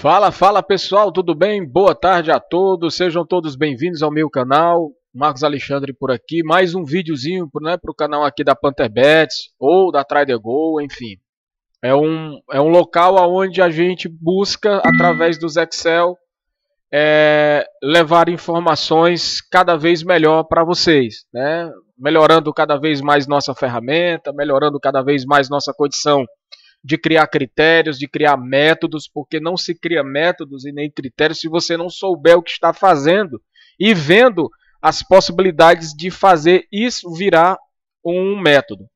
Fala, fala pessoal, tudo bem? Boa tarde a todos, sejam todos bem-vindos ao meu canal. Marcos Alexandre por aqui, mais um videozinho né, para o canal aqui da PantherBets ou da TriderGo, enfim. É um, é um local onde a gente busca, através dos Excel, é, levar informações cada vez melhor para vocês, né? melhorando cada vez mais nossa ferramenta, melhorando cada vez mais nossa condição de criar critérios, de criar métodos, porque não se cria métodos e nem critérios se você não souber o que está fazendo e vendo as possibilidades de fazer isso virar um método.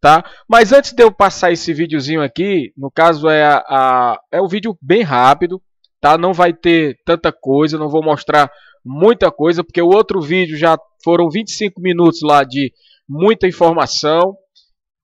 Tá? Mas antes de eu passar esse videozinho aqui, no caso é, a, a, é um vídeo bem rápido, tá? não vai ter tanta coisa, não vou mostrar muita coisa, porque o outro vídeo já foram 25 minutos lá de muita informação,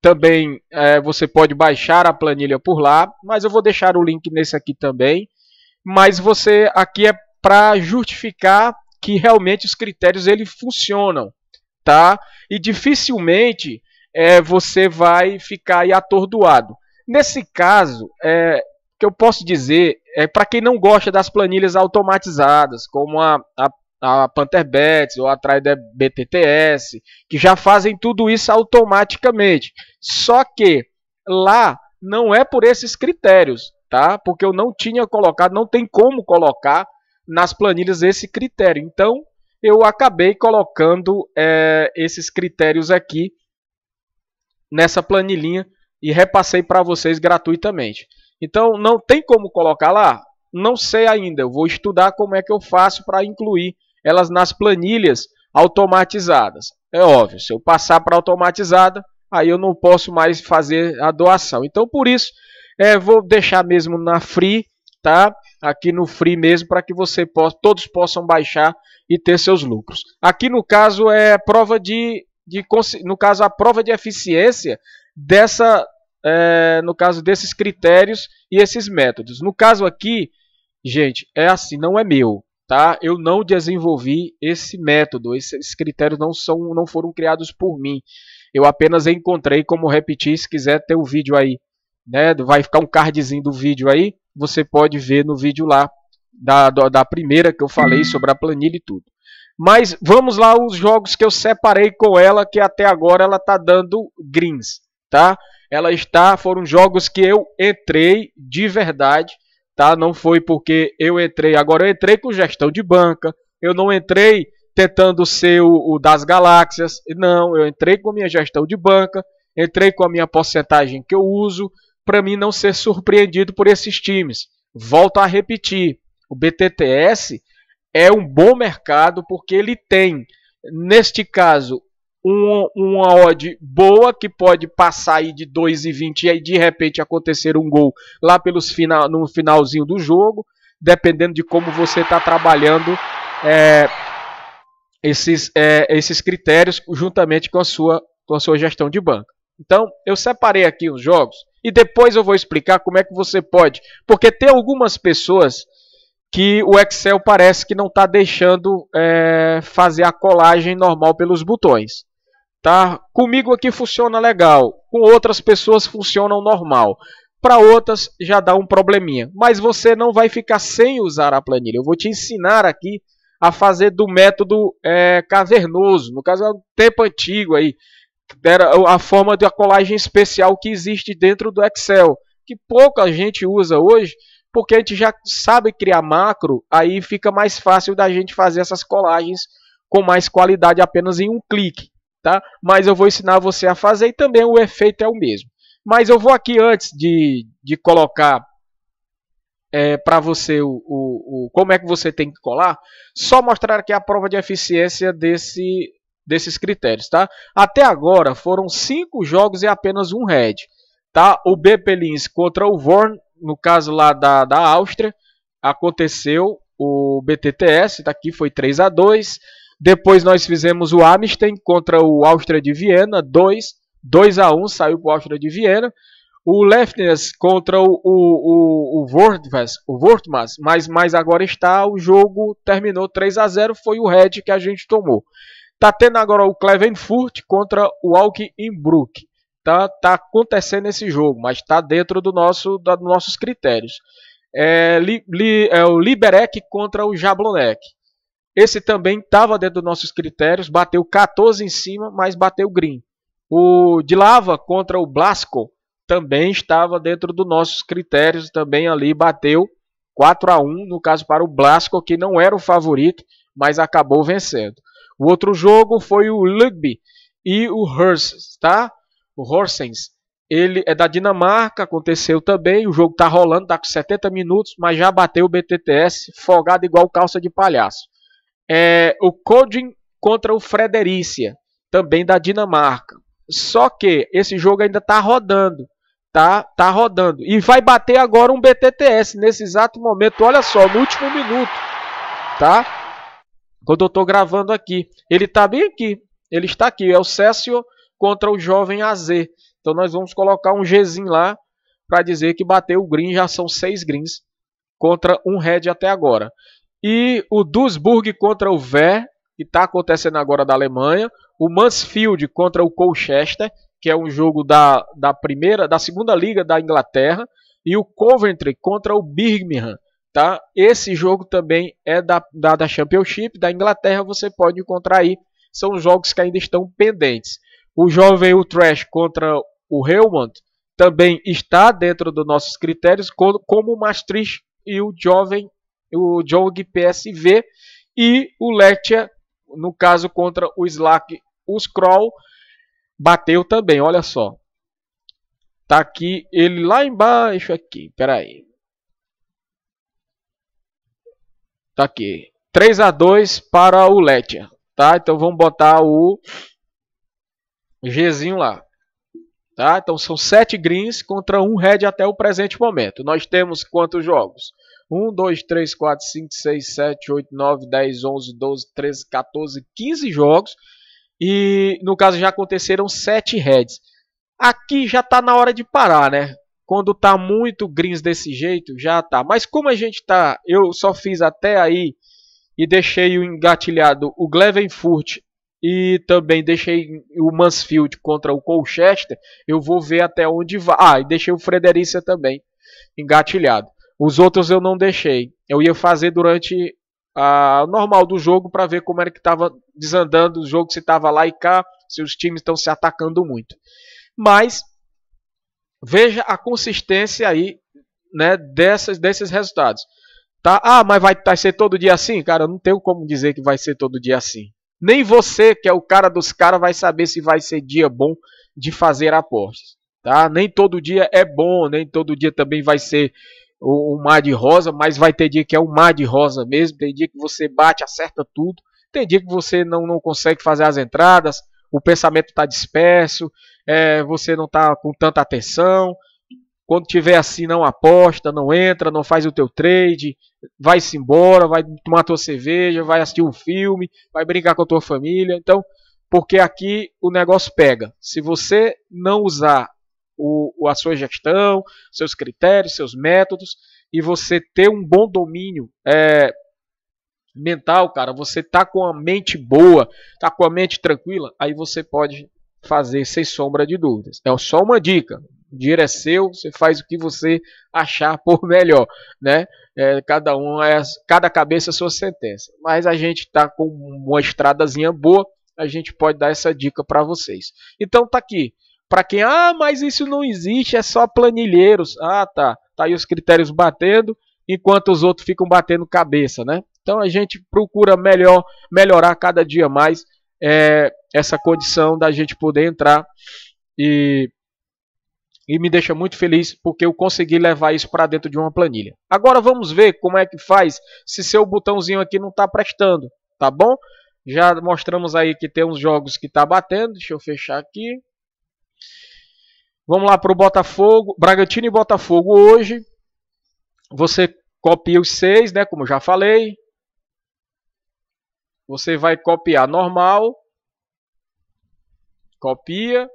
também é, você pode baixar a planilha por lá, mas eu vou deixar o link nesse aqui também. Mas você aqui é para justificar que realmente os critérios ele funcionam, tá? E dificilmente é, você vai ficar aí atordoado. Nesse caso, é, que eu posso dizer é para quem não gosta das planilhas automatizadas, como a, a a Pantherbets ou atrás da BTTS, que já fazem tudo isso automaticamente. Só que lá não é por esses critérios, tá? Porque eu não tinha colocado, não tem como colocar nas planilhas esse critério. Então eu acabei colocando é, esses critérios aqui nessa planilhinha e repassei para vocês gratuitamente. Então não tem como colocar lá, não sei ainda. Eu vou estudar como é que eu faço para incluir elas nas planilhas automatizadas. É óbvio, se eu passar para automatizada, aí eu não posso mais fazer a doação. Então, por isso, é, vou deixar mesmo na free, tá? Aqui no free mesmo, para que você possa, todos possam baixar e ter seus lucros. Aqui no caso é prova de, de no caso a prova de eficiência dessa, é, no caso desses critérios e esses métodos. No caso aqui, gente, é assim, não é meu tá? Eu não desenvolvi esse método, esses critérios não são, não foram criados por mim. Eu apenas encontrei como repetir, se quiser ter o um vídeo aí, né? Vai ficar um cardzinho do vídeo aí, você pode ver no vídeo lá da, da primeira que eu falei sobre a planilha e tudo. Mas vamos lá os jogos que eu separei com ela, que até agora ela tá dando greens, tá? Ela está, foram jogos que eu entrei de verdade, tá? Não foi porque eu entrei. Agora eu entrei com gestão de banca. Eu não entrei tentando ser o, o das galáxias. Não, eu entrei com minha gestão de banca. Entrei com a minha porcentagem que eu uso para mim não ser surpreendido por esses times. Volto a repetir, o BTTS é um bom mercado porque ele tem, neste caso, uma, uma odd boa que pode passar aí de 2,20 e aí de repente acontecer um gol lá pelos final, no finalzinho do jogo, dependendo de como você está trabalhando é, esses, é, esses critérios juntamente com a, sua, com a sua gestão de banco Então, eu separei aqui os jogos e depois eu vou explicar como é que você pode, porque tem algumas pessoas que o Excel parece que não está deixando é, fazer a colagem normal pelos botões. Tá? Comigo aqui funciona legal, com outras pessoas funcionam normal. Para outras já dá um probleminha, mas você não vai ficar sem usar a planilha. Eu vou te ensinar aqui a fazer do método é, cavernoso, no caso é um tempo antigo aí, era a forma da colagem especial que existe dentro do Excel, que pouca gente usa hoje, porque a gente já sabe criar macro, aí fica mais fácil da gente fazer essas colagens com mais qualidade apenas em um clique tá? Mas eu vou ensinar você a fazer e também o efeito é o mesmo. Mas eu vou aqui antes de, de colocar é, para você o, o, o, como é que você tem que colar, só mostrar aqui a prova de eficiência desse, desses critérios, tá? Até agora foram cinco jogos e apenas um red, tá? O BP contra o Vorn, no caso lá da, da Áustria, aconteceu o BTTS, daqui tá foi 3 a 2 depois nós fizemos o Amstein contra o Áustria de Viena, 2, 2 a 1 um, saiu para o Áustria de Viena. O Lefners contra o, o, o, o, o mas, agora está, o jogo terminou 3 a 0 foi o Red que a gente tomou. Tá tendo agora o Klevenfurt contra o Alk Inbruck. Tá, tá acontecendo esse jogo, mas está dentro do nosso, da, dos nossos critérios. É, li, li, é o Liberec contra o Jablonec. Esse também estava dentro dos nossos critérios, bateu 14 em cima, mas bateu green. O de lava contra o Blasco também estava dentro dos nossos critérios, também ali bateu 4 a 1 no caso para o Blasco, que não era o favorito, mas acabou vencendo. O outro jogo foi o Lugby e o Horsens, tá? O Horsens, ele é da Dinamarca, aconteceu também, o jogo tá rolando, tá com 70 minutos, mas já bateu o BTTS, folgado igual calça de palhaço é, o Coding contra o Fredericia, também da Dinamarca. Só que esse jogo ainda está rodando. Tá, tá rodando. E vai bater agora um BTTS nesse exato momento. Olha só, no último minuto. Tá? Quando eu estou gravando aqui. Ele está bem aqui. Ele está aqui. É o Cécio contra o jovem AZ. Então nós vamos colocar um Gzinho lá para dizer que bateu o green. Já são seis greens contra um red até agora. E o Duisburg contra o Vé, que está acontecendo agora da Alemanha. O Mansfield contra o Colchester, que é um jogo da, da primeira, da segunda liga da Inglaterra. E o Coventry contra o Birmingham. Tá? Esse jogo também é da, da, da Championship da Inglaterra. Você pode encontrar aí. São jogos que ainda estão pendentes. O jovem Trash contra o Helmond também está dentro dos nossos critérios, como o Maastricht e o jovem o Jong PSV e o Letia no caso contra o Slack, o Scroll, bateu também, olha só. Tá aqui ele lá embaixo aqui, peraí. Tá aqui, 3 a 2 para o Letia tá? Então vamos botar o Gzinho lá. Tá? Então são 7 greens contra um red até o presente momento. Nós temos quantos jogos? 1, 2, 3, 4, 5, 6, 7, 8, 9, 10, 11, 12, 13, 14, 15 jogos. E no caso já aconteceram 7 heads. Aqui já está na hora de parar, né? Quando está muito greens desse jeito, já está. Mas como a gente está, eu só fiz até aí e deixei o engatilhado o Glevenfurt e também deixei o Mansfield contra o Colchester. Eu vou ver até onde vai. Ah, e deixei o Frederica também engatilhado. Os outros eu não deixei. Eu ia fazer durante a normal do jogo para ver como era que estava desandando o jogo, se estava lá e cá, se os times estão se atacando muito. Mas veja a consistência aí, né, dessas, desses resultados. Tá? Ah, mas vai, vai ser todo dia assim? Cara, não tenho como dizer que vai ser todo dia assim. Nem você, que é o cara dos caras, vai saber se vai ser dia bom de fazer apostas. Tá? Nem todo dia é bom, nem todo dia também vai ser o, o mar de rosa, mas vai ter dia que é o mar de rosa mesmo, tem dia que você bate, acerta tudo, tem dia que você não, não consegue fazer as entradas, o pensamento está disperso, é, você não está com tanta atenção. Quando tiver assim, não aposta, não entra, não faz o teu trade, vai-se embora, vai tomar tua cerveja, vai assistir um filme, vai brincar com a tua família. Então, porque aqui o negócio pega. Se você não usar o, a sua gestão, seus critérios, seus métodos, e você ter um bom domínio é, mental, cara, você tá com a mente boa, tá com a mente tranquila, aí você pode fazer sem sombra de dúvidas. É só uma dica. O dinheiro é seu, você faz o que você achar por melhor, né? É, cada um é cada cabeça é sua sentença. Mas a gente tá com uma estradazinha boa, a gente pode dar essa dica para vocês. Então tá aqui. Para quem, ah, mas isso não existe, é só planilheiros. Ah, tá. Tá aí os critérios batendo, enquanto os outros ficam batendo cabeça, né? Então a gente procura melhor, melhorar cada dia mais é, essa condição da gente poder entrar e e me deixa muito feliz porque eu consegui levar isso para dentro de uma planilha. Agora vamos ver como é que faz se seu botãozinho aqui não está prestando, tá bom? Já mostramos aí que tem uns jogos que está batendo, deixa eu fechar aqui. Vamos lá para o Botafogo, Bragantino e Botafogo hoje. Você copia os seis, né, como já falei. Você vai copiar normal. Copia.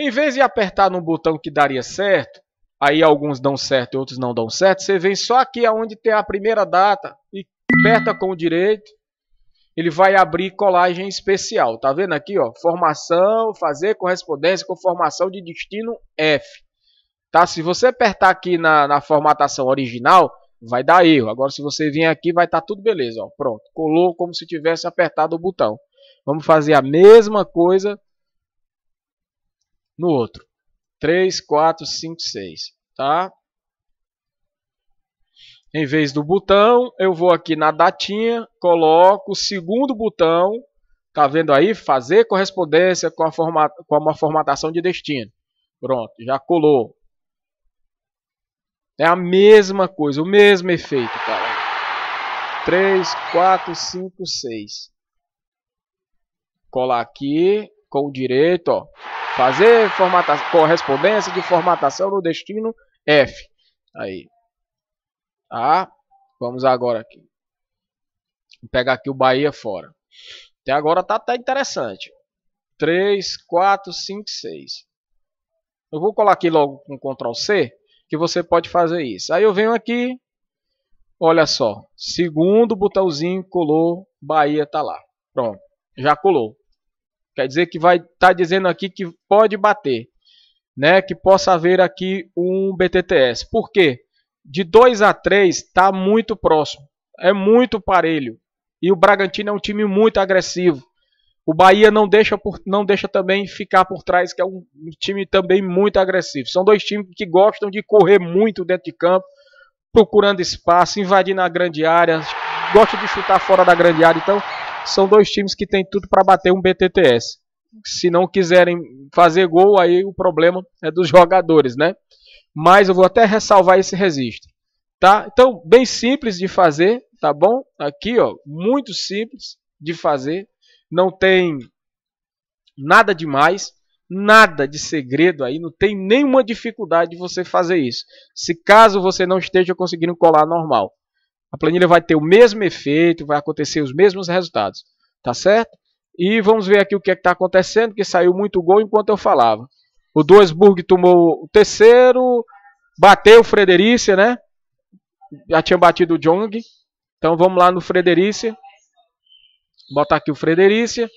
Em vez de apertar no botão que daria certo, aí alguns dão certo e outros não dão certo, você vem só aqui aonde tem a primeira data e aperta com o direito ele vai abrir colagem especial. Tá vendo aqui, ó? Formação, fazer correspondência com formação de destino F. Tá? Se você apertar aqui na, na formatação original, vai dar erro. Agora, se você vir aqui, vai estar tá tudo beleza. Ó. Pronto, colou como se tivesse apertado o botão. Vamos fazer a mesma coisa no outro. 3, 4, 5, 6. Tá? Em vez do botão, eu vou aqui na datinha, coloco o segundo botão, tá vendo aí? Fazer correspondência com, a com uma formatação de destino. Pronto, já colou. É a mesma coisa, o mesmo efeito, cara. 3, 4, 5, 6. Colar aqui com o direito, ó. Fazer formatação, correspondência de formatação no destino F. Aí, Tá? Vamos agora aqui. Vou pegar aqui o Bahia fora. Até agora tá até interessante. 3, 4, 5, 6. Eu vou colar aqui logo com Ctrl C, que você pode fazer isso. Aí eu venho aqui, olha só, segundo botãozinho colou, Bahia tá lá. Pronto, já colou. Quer dizer que vai estar tá dizendo aqui que pode bater, né? Que possa haver aqui um BTTS. Por quê? De 2 a 3 está muito próximo. É muito parelho. E o Bragantino é um time muito agressivo. O Bahia não deixa, por, não deixa também ficar por trás, que é um time também muito agressivo. São dois times que gostam de correr muito dentro de campo, procurando espaço, invadindo a grande área, gostam de chutar fora da grande área. Então, são dois times que têm tudo para bater um BTTS. Se não quiserem fazer gol, aí o problema é dos jogadores, né? mas eu vou até ressalvar esse registro, tá? Então, bem simples de fazer, tá bom? Aqui, ó, muito simples de fazer, não tem nada demais, nada de segredo aí, não tem nenhuma dificuldade de você fazer isso. Se caso você não esteja conseguindo colar normal, a planilha vai ter o mesmo efeito, vai acontecer os mesmos resultados, tá certo? E vamos ver aqui o que é está acontecendo, que saiu muito gol enquanto eu falava. O Duisburg tomou o terceiro. Bateu o Frederice, né? Já tinha batido o Jong. Então vamos lá no Frederice. Botar aqui o Frederice.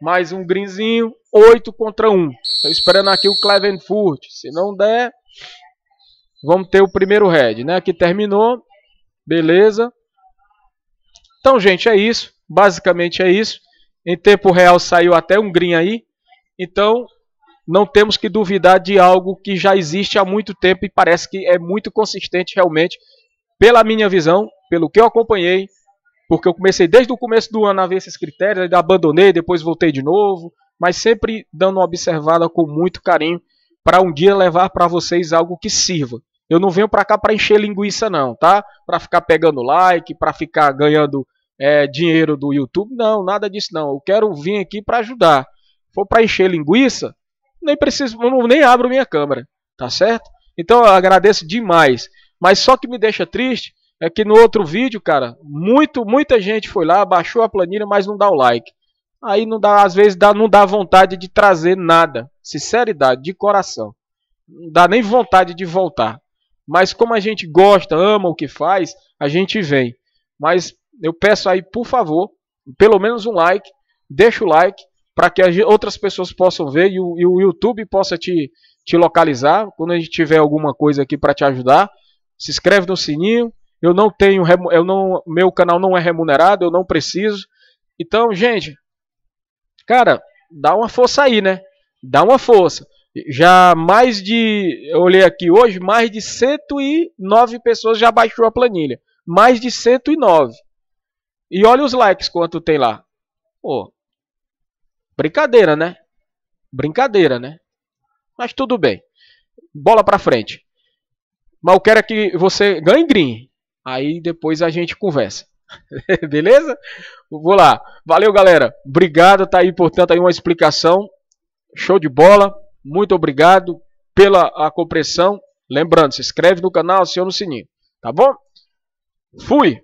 Mais um grinzinho. 8 contra 1. Estou esperando aqui o Clevenfurt. Se não der, vamos ter o primeiro Red, né? Aqui terminou. Beleza. Então, gente, é isso. Basicamente é isso. Em tempo real saiu até um green aí. Então, não temos que duvidar de algo que já existe há muito tempo e parece que é muito consistente realmente, pela minha visão, pelo que eu acompanhei, porque eu comecei desde o começo do ano a ver esses critérios, ainda abandonei, depois voltei de novo, mas sempre dando uma observada com muito carinho para um dia levar para vocês algo que sirva. Eu não venho para cá para encher linguiça não, tá? Para ficar pegando like, para ficar ganhando é, dinheiro do YouTube, não, nada disso não. Eu quero vir aqui para ajudar. For para encher linguiça, nem preciso, nem abro minha câmera, tá certo? Então eu agradeço demais. Mas só que me deixa triste é que no outro vídeo, cara, muito, muita gente foi lá, baixou a planilha, mas não dá o like. Aí não dá, às vezes dá, não dá vontade de trazer nada. Sinceridade, de coração. Não dá nem vontade de voltar. Mas como a gente gosta, ama o que faz, a gente vem. Mas eu peço aí, por favor, pelo menos um like. Deixa o like para que outras pessoas possam ver e o, e o YouTube possa te, te localizar. Quando a gente tiver alguma coisa aqui para te ajudar, se inscreve no sininho. Eu não tenho, eu não, meu canal não é remunerado, eu não preciso. Então, gente, cara, dá uma força aí, né? Dá uma força. Já mais de, eu olhei aqui hoje, mais de 109 pessoas já baixou a planilha. Mais de 109. E olha os likes quanto tem lá. Pô, Brincadeira, né? Brincadeira, né? Mas tudo bem. Bola para frente. Mas eu quero é que você ganhe green. Aí depois a gente conversa. Beleza? Vou lá. Valeu, galera. Obrigado. Tá aí, portanto, aí uma explicação. Show de bola. Muito obrigado pela a compreensão. Lembrando, se inscreve no canal, aciona o sininho. Tá bom? Fui!